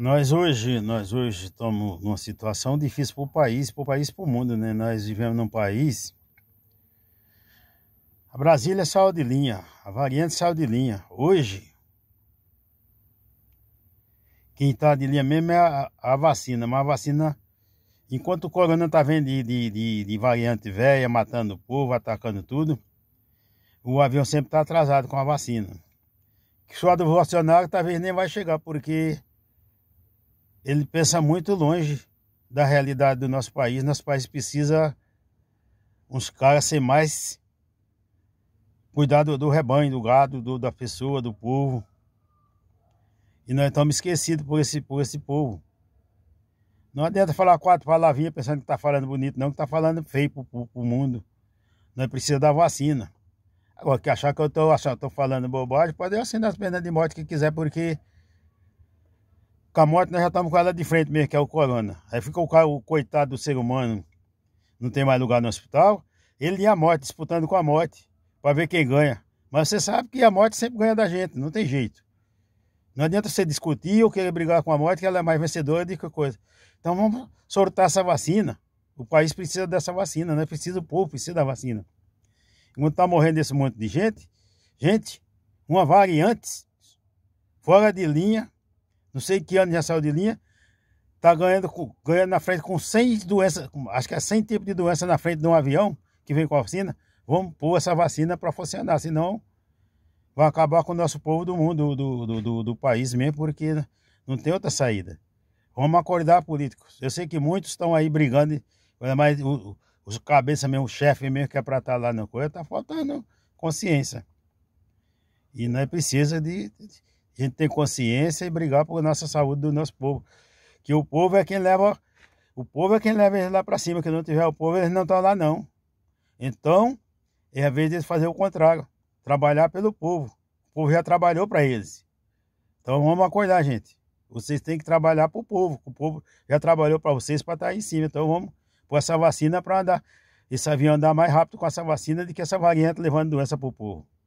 Nós hoje, nós hoje estamos numa situação difícil para o país, para o país, para o mundo, né? Nós vivemos num país. A Brasília saiu de linha, a variante saiu de linha. Hoje, quem está de linha mesmo é a, a, vacina, mas a vacina, enquanto o corona está vendo de, de, de, de variante velha, matando o povo, atacando tudo, o avião sempre está atrasado com a vacina. Que só do Bolsonaro talvez nem vai chegar, porque ele pensa muito longe da realidade do nosso país. Nosso país precisa uns caras ser mais cuidado do, do rebanho, do gado, do, da pessoa, do povo. E nós estamos esquecidos por esse, por esse povo. Não adianta falar quatro palavrinhas pensando que está falando bonito, não, que está falando feio para o mundo. Nós precisamos da vacina. Agora, que achar que eu estou falando bobagem, pode assinar as penas de morte que quiser, porque com a morte nós já estamos com ela de frente mesmo, que é o corona. Aí fica o, o coitado do ser humano, não tem mais lugar no hospital. Ele e a morte, disputando com a morte, para ver quem ganha. Mas você sabe que a morte sempre ganha da gente, não tem jeito. Não adianta você discutir ou querer brigar com a morte, que ela é mais vencedora do que coisa. Então vamos soltar essa vacina. O país precisa dessa vacina, né? Precisa o povo, precisa da vacina. Enquanto está morrendo esse monte de gente, gente, uma variante fora de linha não sei que ano já saiu de linha, tá ganhando, ganhando na frente com 100 doenças, acho que é 100 tipos de doença na frente de um avião que vem com a vacina. Vamos pôr essa vacina para funcionar, senão vai acabar com o nosso povo do mundo, do, do, do, do país mesmo, porque não tem outra saída. Vamos acordar políticos. Eu sei que muitos estão aí brigando, mas o, os cabeças mesmo, o chefe mesmo que é para estar tá lá na coisa, tá faltando consciência. E não é precisa de, de a gente tem consciência e brigar por nossa saúde do nosso povo. Que o povo é quem leva, o povo é quem leva eles lá para cima. Que não tiver o povo, eles não estão lá não. Então, é a vez deles fazer o contrário. Trabalhar pelo povo. O povo já trabalhou para eles. Então vamos acordar, gente. Vocês têm que trabalhar para o povo. O povo já trabalhou para vocês para estar tá aí em cima. Então vamos pôr essa vacina para andar. Esse avião andar mais rápido com essa vacina do que essa variante levando doença para o povo.